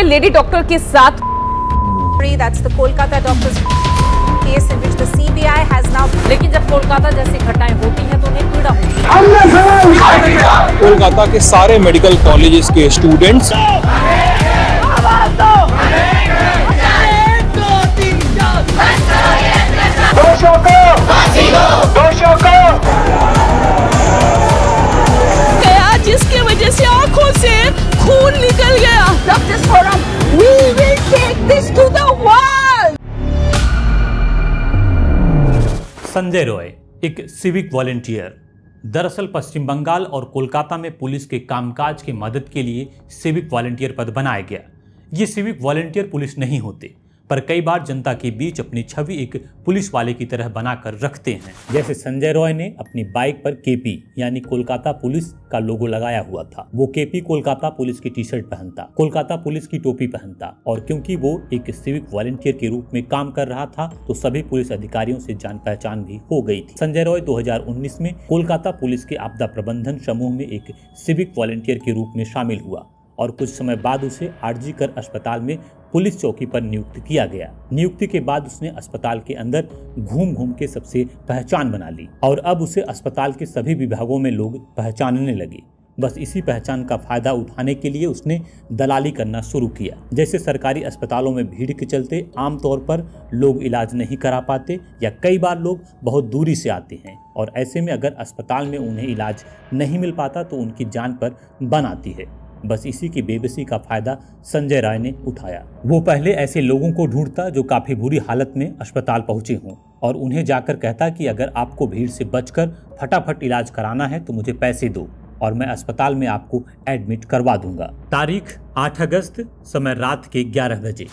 हुए lady doctor के साथ लेकिन जब कोलकाता जैसी घटनाएं होती हैं तो उन्हें पीड़ा होती है कोलकाता के सारे मेडिकल कॉलेजेस के स्टूडेंट्स संजय रॉय एक सिविक वॉलेंटियर दरअसल पश्चिम बंगाल और कोलकाता में पुलिस के कामकाज की मदद के लिए सिविक वॉलेंटियर पद बनाया गया ये सिविक वॉलेंटियर पुलिस नहीं होते पर कई बार जनता के बीच अपनी छवि एक पुलिस वाले की तरह बनाकर रखते हैं जैसे संजय रॉय ने अपनी बाइक पर केपी यानी कोलकाता पुलिस का लोगो लगाया हुआ था वो केपी कोलकाता पुलिस की टी शर्ट पहनता कोलकाता पुलिस की टोपी पहनता और क्योंकि वो एक सिविक वॉलेंटियर के रूप में काम कर रहा था तो सभी पुलिस अधिकारियों से जान पहचान भी हो गई थी संजय रॉय 2019 में कोलकाता पुलिस के आपदा प्रबंधन समूह में एक सिविक वॉलेंटियर के रूप में शामिल हुआ और कुछ समय बाद उसे आरजी कर अस्पताल में पुलिस चौकी पर नियुक्त किया गया नियुक्ति के बाद उसने अस्पताल के अंदर घूम घूम के सबसे पहचान बना ली और अब उसे अस्पताल के सभी विभागों में लोग पहचानने लगे बस इसी पहचान का फायदा उठाने के लिए उसने दलाली करना शुरू किया जैसे सरकारी अस्पतालों में भीड़ के चलते आमतौर पर लोग इलाज नहीं करा पाते या कई बार लोग बहुत दूरी से आते हैं और ऐसे में अगर अस्पताल में उन्हें इलाज नहीं मिल पाता तो उनकी जान पर बन आती है बस इसी की बेबसी का फायदा संजय राय ने उठाया वो पहले ऐसे लोगों को ढूंढता जो काफी बुरी हालत में अस्पताल पहुंचे हों और उन्हें जाकर कहता कि अगर आपको भीड़ से बचकर फटाफट इलाज कराना है तो मुझे पैसे दो और मैं अस्पताल में आपको एडमिट करवा दूंगा तारीख 8 अगस्त समय रात के 11 बजे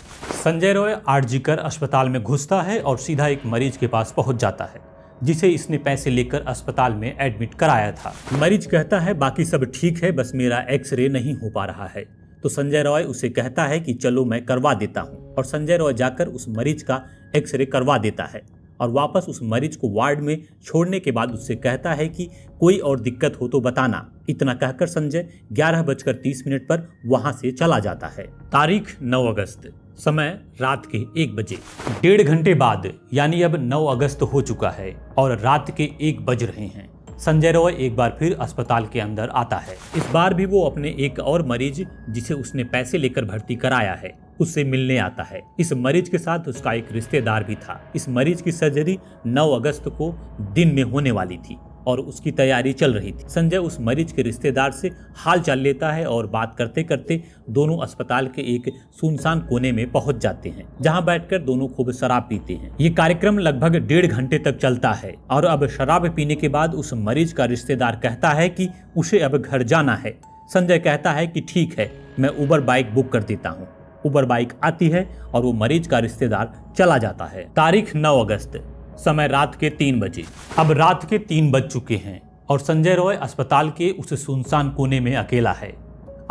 संजय रॉय आरजी कर अस्पताल में घुसता है और सीधा एक मरीज के पास पहुंच जाता है जिसे इसने पैसे लेकर अस्पताल में एडमिट कराया था मरीज कहता है बाकी सब ठीक है बस मेरा एक्सरे नहीं हो पा रहा है तो संजय रॉय उसे कहता है कि चलो मैं करवा देता हूँ और संजय रॉय जाकर उस मरीज का एक्सरे करवा देता है और वापस उस मरीज को वार्ड में छोड़ने के बाद उससे कहता है कि कोई और दिक्कत हो तो बताना इतना कहकर संजय ग्यारह बजकर तीस मिनट पर वहां से चला जाता है तारीख नौ अगस्त समय रात के एक बजे डेढ़ घंटे बाद यानी अब 9 अगस्त हो चुका है और रात के एक बज रहे हैं संजय रॉय एक बार फिर अस्पताल के अंदर आता है इस बार भी वो अपने एक और मरीज जिसे उसने पैसे लेकर भर्ती कराया है उससे मिलने आता है इस मरीज के साथ उसका एक रिश्तेदार भी था इस मरीज की सर्जरी 9 अगस्त को दिन में होने वाली थी और उसकी तैयारी चल रही थी संजय उस मरीज के रिश्तेदार से हाल चाल लेता है और बात करते करते दोनों अस्पताल के एक सुनसान कोने में पहुंच जाते हैं जहां बैठकर दोनों खूब शराब पीते हैं ये कार्यक्रम लगभग डेढ़ घंटे तक चलता है और अब शराब पीने के बाद उस मरीज का रिश्तेदार कहता है की उसे अब घर जाना है संजय कहता है की ठीक है मैं उबर बाइक बुक कर देता हूँ उबर बाइक आती है और वो मरीज का रिश्तेदार चला जाता है तारीख 9 अगस्त समय रात के तीन बजे अब रात के तीन बज चुके हैं और संजय रॉय अस्पताल के उस सुनसान कोने में अकेला है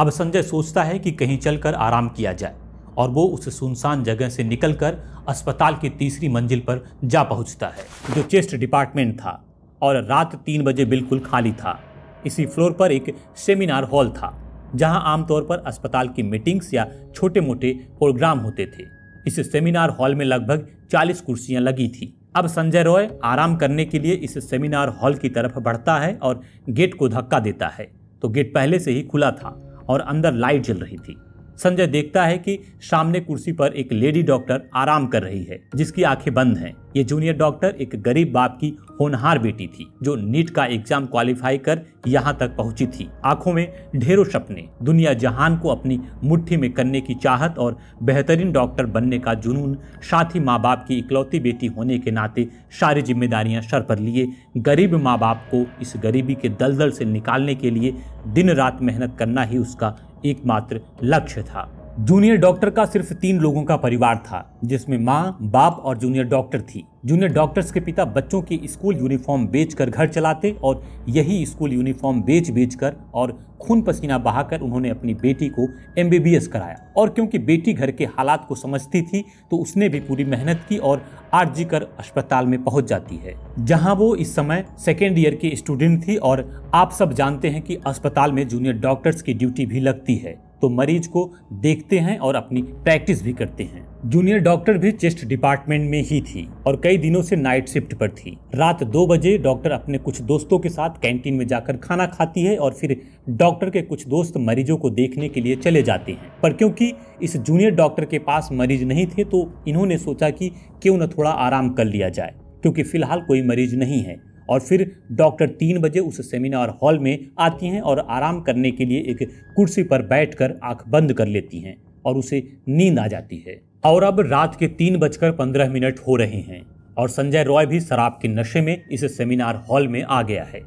अब संजय सोचता है कि कहीं चलकर आराम किया जाए और वो उस सुनसान जगह से निकलकर अस्पताल की तीसरी मंजिल पर जा पहुंचता है जो चेस्ट डिपार्टमेंट था और रात तीन बजे बिल्कुल खाली था इसी फ्लोर पर एक सेमिनार हॉल था जहां आमतौर पर अस्पताल की मीटिंग्स या छोटे मोटे प्रोग्राम होते थे इस सेमिनार हॉल में लगभग 40 कुर्सियां लगी थी अब संजय रॉय आराम करने के लिए इस सेमिनार हॉल की तरफ बढ़ता है और गेट को धक्का देता है तो गेट पहले से ही खुला था और अंदर लाइट जल रही थी संजय देखता है कि सामने कुर्सी पर एक लेडी डॉक्टर आराम कर रही है जिसकी आंखें बंद हैं। ये जूनियर डॉक्टर एक गरीब बाप की होनहार बेटी थी जो नीट का एग्जाम क्वालिफाई कर यहाँ तक पहुँची थी आंखों में ढेरों सपने दुनिया जहान को अपनी मुट्ठी में करने की चाहत और बेहतरीन डॉक्टर बनने का जुनून साथ ही माँ बाप की इकलौती बेटी होने के नाते सारी जिम्मेदारियां सर पर लिए गरीब माँ बाप को इस गरीबी के दलदल से निकालने के लिए दिन रात मेहनत करना ही उसका एकमात्र लक्ष्य था जूनियर डॉक्टर का सिर्फ तीन लोगों का परिवार था जिसमें माँ बाप और जूनियर डॉक्टर थी जूनियर डॉक्टर्स के पिता बच्चों की स्कूल यूनिफॉर्म बेचकर घर चलाते और यही स्कूल यूनिफॉर्म बेच बेच कर और खून पसीना बहाकर उन्होंने अपनी बेटी को एम कराया और क्योंकि बेटी घर के हालात को समझती थी तो उसने भी पूरी मेहनत की और आरजी कर अस्पताल में पहुंच जाती है जहां वो इस समय सेकेंड ईयर की स्टूडेंट थी और आप सब जानते हैं कि अस्पताल में जूनियर डॉक्टर्स की ड्यूटी भी लगती है तो मरीज को देखते हैं और अपनी प्रैक्टिस भी करते हैं जूनियर डॉक्टर भी चेस्ट डिपार्टमेंट में ही थी और कई दिनों से नाइट शिफ्ट पर थी रात दो बजे डॉक्टर अपने कुछ दोस्तों के साथ कैंटीन में जाकर खाना खाती है और फिर डॉक्टर के कुछ दोस्त मरीजों को देखने के लिए चले जाते हैं पर क्योंकि इस जूनियर डॉक्टर के पास मरीज नहीं थे तो इन्होंने सोचा कि क्यों न थोड़ा आराम कर लिया जाए क्योंकि फिलहाल कोई मरीज नहीं है और फिर डॉक्टर तीन बजे उस सेमिनार हॉल में आती हैं और आराम करने के लिए एक कुर्सी पर कर आंख बंद कर लेती हैं और उसे नींद आ जाती है और अब रात के तीन बजकर पंद्रह मिनट हो रहे हैं और संजय रॉय भी शराब के नशे में इस सेमिनार हॉल में आ गया है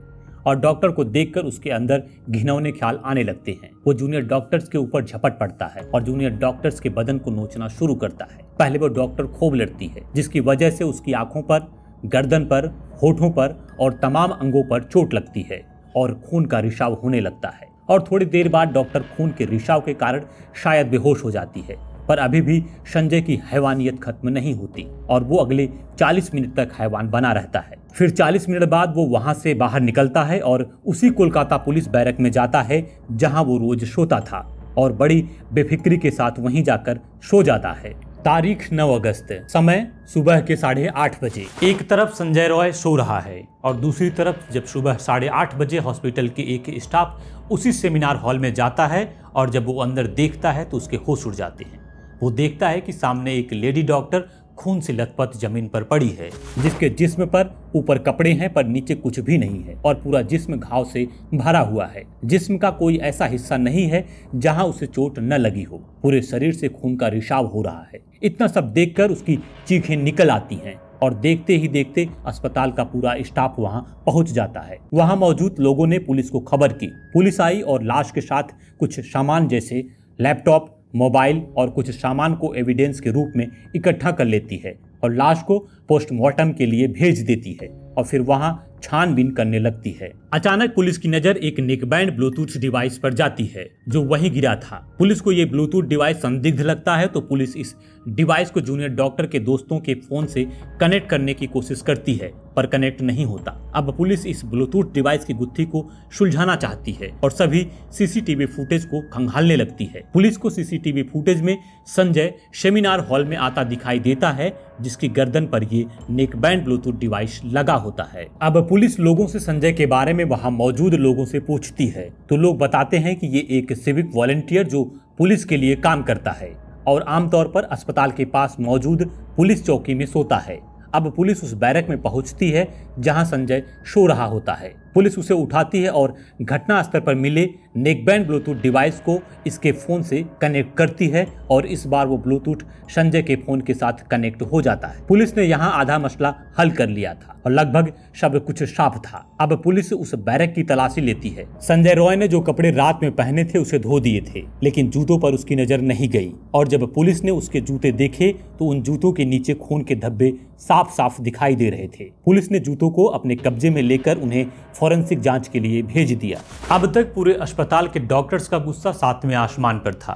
और डॉक्टर को देखकर उसके अंदर घिनौने ख्याल आने लगते हैं वो जूनियर डॉक्टर्स के ऊपर झपट पड़ता है और जूनियर डॉक्टर्स के बदन को नोचना शुरू करता है पहले वो डॉक्टर खूब लड़ती है जिसकी वजह से उसकी आंखों पर गर्दन पर होठों पर और तमाम अंगों पर चोट लगती है और खून का रिसाव होने लगता है और थोड़ी देर बाद डॉक्टर खून के रिसाव के कारण शायद बेहोश हो जाती है पर अभी भी संजय की हैवानियत खत्म नहीं होती और वो अगले 40 मिनट तक हैवान बना रहता है फिर 40 मिनट बाद वो वहाँ से बाहर निकलता है और उसी कोलकाता पुलिस बैरक में जाता है जहाँ वो रोज सोता था और बड़ी बेफिक्री के साथ वहीं जाकर सो जाता है तारीख 9 अगस्त समय सुबह के साढ़े आठ बजे एक तरफ संजय रॉय सो रहा है और दूसरी तरफ जब सुबह साढ़े आठ बजे हॉस्पिटल के एक स्टाफ उसी सेमिनार हॉल में जाता है और जब वो अंदर देखता है तो उसके होश उड़ जाते हैं वो देखता है कि सामने एक लेडी डॉक्टर खून से लथपथ जमीन पर पड़ी है जिसके जिस्म पर ऊपर कपड़े हैं पर नीचे कुछ भी नहीं है और पूरा जिस्म घाव से भरा हुआ है जिस्म का कोई ऐसा हिस्सा नहीं है जहां उसे चोट न लगी हो पूरे शरीर से खून का रिसाव हो रहा है इतना सब देख उसकी चीखें निकल आती हैं और देखते ही देखते अस्पताल का पूरा स्टाफ वहां पहुंच जाता है वहां मौजूद लोगों ने पुलिस को खबर की पुलिस आई और लाश के साथ कुछ सामान जैसे लैपटॉप मोबाइल और कुछ सामान को एविडेंस के रूप में इकट्ठा कर लेती है और लाश को पोस्टमार्टम के लिए भेज देती है और फिर वहाँ छानबीन करने लगती है अचानक पुलिस की नजर एक नेकबैंड ब्लूटूथ डिवाइस पर जाती है जो वहीं गिरा था पुलिस को ये ब्लूटूथ डिवाइस संदिग्ध लगता है तो पुलिस इस डिवाइस को जूनियर डॉक्टर के दोस्तों के फोन से कनेक्ट करने की कोशिश करती है पर कनेक्ट नहीं होता अब पुलिस इस ब्लूटूथ डिवाइस की गुत्थी को सुलझाना चाहती है और सभी सीसीटीवी फुटेज को खंगालने लगती है पुलिस को सीसीटीवी फुटेज में संजय सेमिनार हॉल में आता दिखाई देता है जिसकी गर्दन पर ये नेकबैंड ब्लूटूथ डिवाइस लगा होता है अब पुलिस लोगों से संजय के बारे में वहां मौजूद लोगों से पूछती है तो लोग बताते हैं कि ये एक सिविक वॉलेंटियर जो पुलिस के लिए काम करता है और आमतौर पर अस्पताल के पास मौजूद पुलिस चौकी में सोता है अब पुलिस उस बैरक में पहुंचती है जहां संजय सो रहा होता है पुलिस उसे उठाती है और घटना स्थल पर मिले नेकबैंड ब्लूटूथ डिवाइस को इसके फ़ोन से कनेक्ट करती है और इस बार वो ब्लूटूथ संजय के फ़ोन के साथ कनेक्ट हो जाता है पुलिस ने यहाँ आधा मसला हल कर लिया था और लगभग सब कुछ साफ था अब पुलिस उस बैरक की तलाशी लेती है संजय रॉय ने जो कपड़े रात में पहने थे उसे धो दिए थे लेकिन जूतों पर उसकी नज़र नहीं गई और जब पुलिस ने उसके जूते देखे तो उन जूतों के नीचे खून के धब्बे साफ साफ दिखाई दे रहे थे पुलिस ने जूतों को अपने कब्जे में लेकर उन्हें फॉरेंसिक जांच के लिए भेज दिया अब तक पूरे अस्पताल अस्पताल के डॉक्टर्स का गुस्सा सातवें आसमान पर था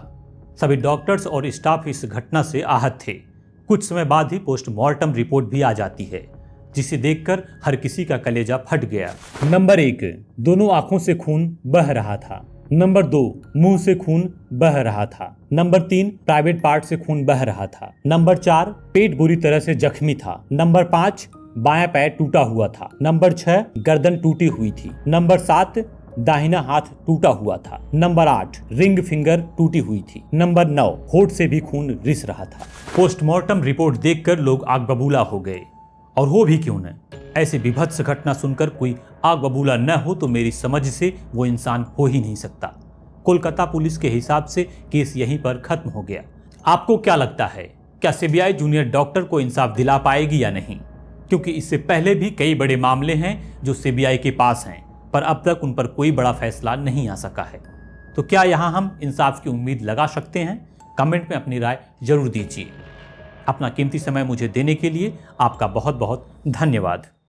सभी डॉक्टर्स और स्टाफ इस घटना से आहत थे कुछ समय बाद ही पोस्टमार्टम रिपोर्ट भी आ जाती है जिसे देखकर हर किसी का कलेजा फट गया नंबर एक दोनों आंखों से खून बह रहा था नंबर दो मुंह से खून बह रहा था नंबर तीन प्राइवेट पार्ट से खून बह रहा था नंबर चार पेट बुरी तरह से जख्मी था नंबर पाँच बाया पैर टूटा हुआ था नंबर छह गर्दन टूटी हुई थी नंबर सात दाहिना हाथ टूटा हुआ था नंबर आठ रिंग फिंगर टूटी हुई थी नंबर नौ होठ से भी खून रिस रहा था पोस्टमार्टम रिपोर्ट देखकर लोग आग बबूला हो गए और हो भी क्यों न ऐसी विभत्स घटना सुनकर कोई आग बबूला न हो तो मेरी समझ से वो इंसान हो ही नहीं सकता कोलकाता पुलिस के हिसाब से केस यहीं पर खत्म हो गया आपको क्या लगता है क्या सीबीआई जूनियर डॉक्टर को इंसाफ दिला पाएगी या नहीं क्योंकि इससे पहले भी कई बड़े मामले हैं जो सीबीआई के पास हैं पर अब तक उन पर कोई बड़ा फैसला नहीं आ सका है तो क्या यहाँ हम इंसाफ की उम्मीद लगा सकते हैं कमेंट में अपनी राय जरूर दीजिए अपना कीमती समय मुझे देने के लिए आपका बहुत बहुत धन्यवाद